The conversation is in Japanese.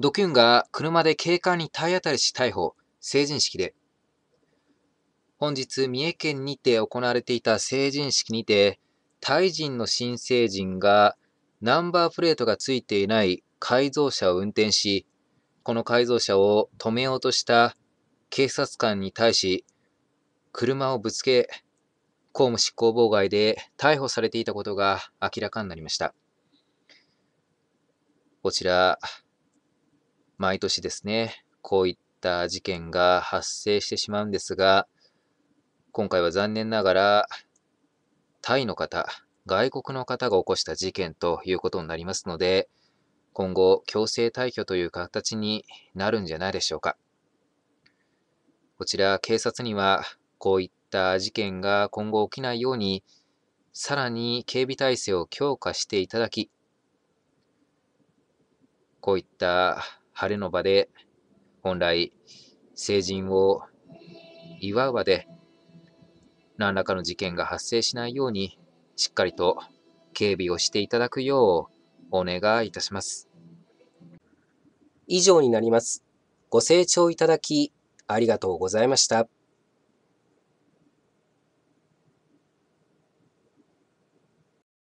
ドキュンが車で警官に体当たりし逮捕、成人式で。本日、三重県にて行われていた成人式にて、タイ人の新成人がナンバープレートがついていない改造車を運転し、この改造車を止めようとした警察官に対し、車をぶつけ、公務執行妨害で逮捕されていたことが明らかになりました。こちら、毎年ですね、こういった事件が発生してしまうんですが、今回は残念ながら、タイの方、外国の方が起こした事件ということになりますので、今後、強制退去という形になるんじゃないでしょうか。こちら、警察には、こういった事件が今後起きないように、さらに警備体制を強化していただき、こういった晴れの場で、本来、成人を祝う場で、何らかの事件が発生しないように、しっかりと警備をしていただくようお願いいたします。以上になります。ご清聴いただき、ありがとうございました。